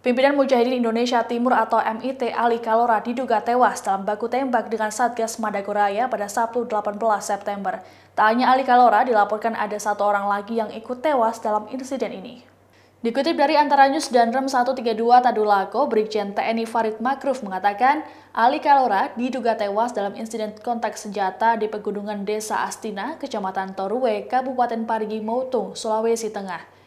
Pimpinan Mujahidin Indonesia Timur atau MIT Ali Kalora diduga tewas dalam baku tembak dengan Satgas Madagoraya pada Sabtu 18 September. Tak hanya Ali Kalora, dilaporkan ada satu orang lagi yang ikut tewas dalam insiden ini. Dikutip dari Antara News dan Rem 132 Tadulako, Brigjen TNI Farid Makruf mengatakan Ali Kalora diduga tewas dalam insiden kontak senjata di pegunungan Desa Astina, Kecamatan Torue, Kabupaten Parigi, Moutung, Sulawesi Tengah.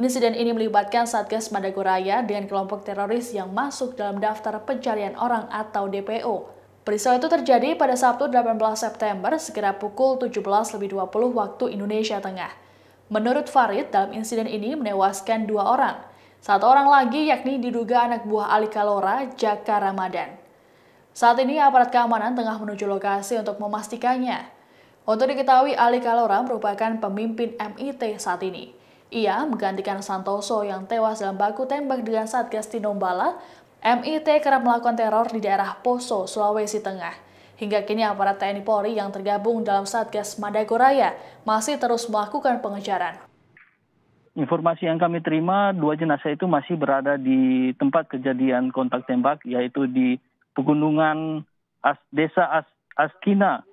Insiden ini melibatkan Satgas Madagoraya dengan kelompok teroris yang masuk dalam daftar pencarian orang atau DPO. Peristiwa itu terjadi pada Sabtu 18 September sekira pukul 17.20 waktu Indonesia Tengah. Menurut Farid, dalam insiden ini menewaskan dua orang. Satu orang lagi yakni diduga anak buah Ali Kalora, Jaka Ramadan. Saat ini aparat keamanan tengah menuju lokasi untuk memastikannya. Untuk diketahui, Ali Kalora merupakan pemimpin MIT saat ini. Ia menggantikan Santoso yang tewas dalam baku tembak dengan Satgas Tinombala. MIT kerap melakukan teror di daerah Poso, Sulawesi Tengah. Hingga kini aparat TNI Polri yang tergabung dalam Satgas Madagoraya masih terus melakukan pengejaran. Informasi yang kami terima, dua jenazah itu masih berada di tempat kejadian kontak tembak, yaitu di Pegunungan As Desa As Askina,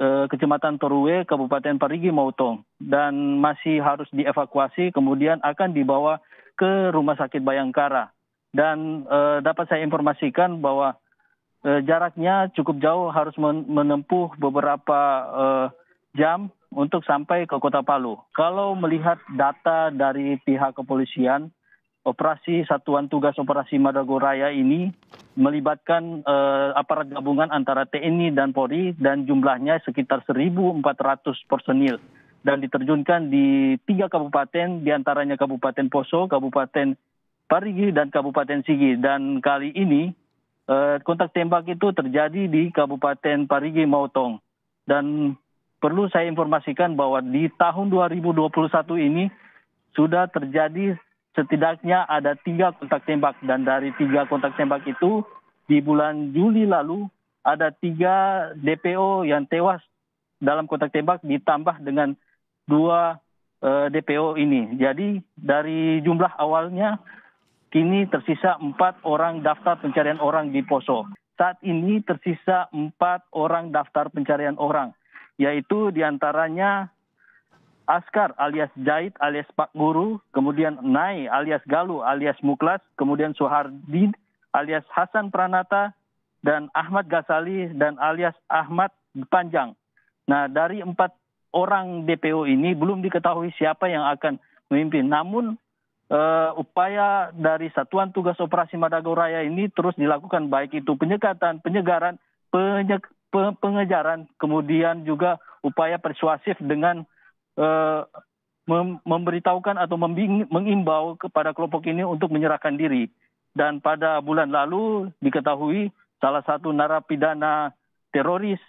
Kecamatan Torue, Kabupaten Parigi Mautong dan masih harus dievakuasi kemudian akan dibawa ke Rumah Sakit Bayangkara dan e, dapat saya informasikan bahwa e, jaraknya cukup jauh harus menempuh beberapa e, jam untuk sampai ke Kota Palu. Kalau melihat data dari pihak kepolisian, operasi Satuan Tugas Operasi Madagoraya ini melibatkan eh, aparat gabungan antara TNI dan Polri dan jumlahnya sekitar 1.400 personil dan diterjunkan di tiga kabupaten diantaranya Kabupaten Poso, Kabupaten Parigi dan Kabupaten Sigi dan kali ini eh, kontak tembak itu terjadi di Kabupaten Parigi Mautong dan perlu saya informasikan bahwa di tahun 2021 ini sudah terjadi setidaknya ada tiga kontak tembak dan dari tiga kontak tembak itu di bulan Juli lalu ada tiga DPO yang tewas dalam kontak tembak ditambah dengan dua eh, DPO ini. Jadi dari jumlah awalnya kini tersisa empat orang daftar pencarian orang di Poso. Saat ini tersisa empat orang daftar pencarian orang, yaitu diantaranya Askar alias Jait alias Pak Guru, kemudian Nai alias Galu alias Muklas, kemudian Suhardin alias Hasan Pranata, dan Ahmad Ghazali dan alias Ahmad Panjang. Nah, dari empat orang DPO ini belum diketahui siapa yang akan memimpin. Namun uh, upaya dari Satuan Tugas Operasi Madagoraya ini terus dilakukan baik itu penyekatan, penyegaran, penye pengejaran, kemudian juga upaya persuasif dengan Eh, memberitahukan atau mengimbau kepada kelompok ini untuk menyerahkan diri. Dan pada bulan lalu diketahui salah satu narapidana teroris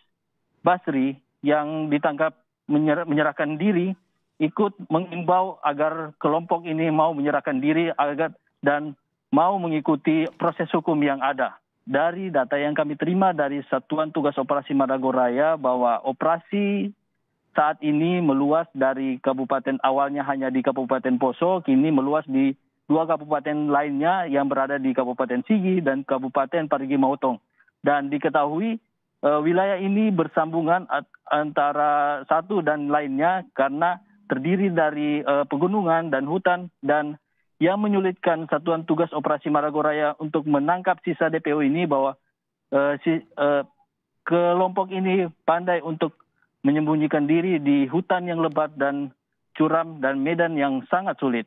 Basri yang ditangkap menyerahkan diri ikut mengimbau agar kelompok ini mau menyerahkan diri agar dan mau mengikuti proses hukum yang ada. Dari data yang kami terima dari Satuan Tugas Operasi Madagoraya bahwa operasi saat ini meluas dari kabupaten awalnya hanya di Kabupaten Poso, kini meluas di dua kabupaten lainnya yang berada di Kabupaten Sigi dan Kabupaten Parigi Mautong. Dan diketahui uh, wilayah ini bersambungan antara satu dan lainnya karena terdiri dari uh, pegunungan dan hutan dan yang menyulitkan satuan tugas operasi Maragoraya untuk menangkap sisa DPO ini bahwa uh, si, kelompok ini pandai untuk menyembunyikan diri di hutan yang lebat dan curam dan medan yang sangat sulit.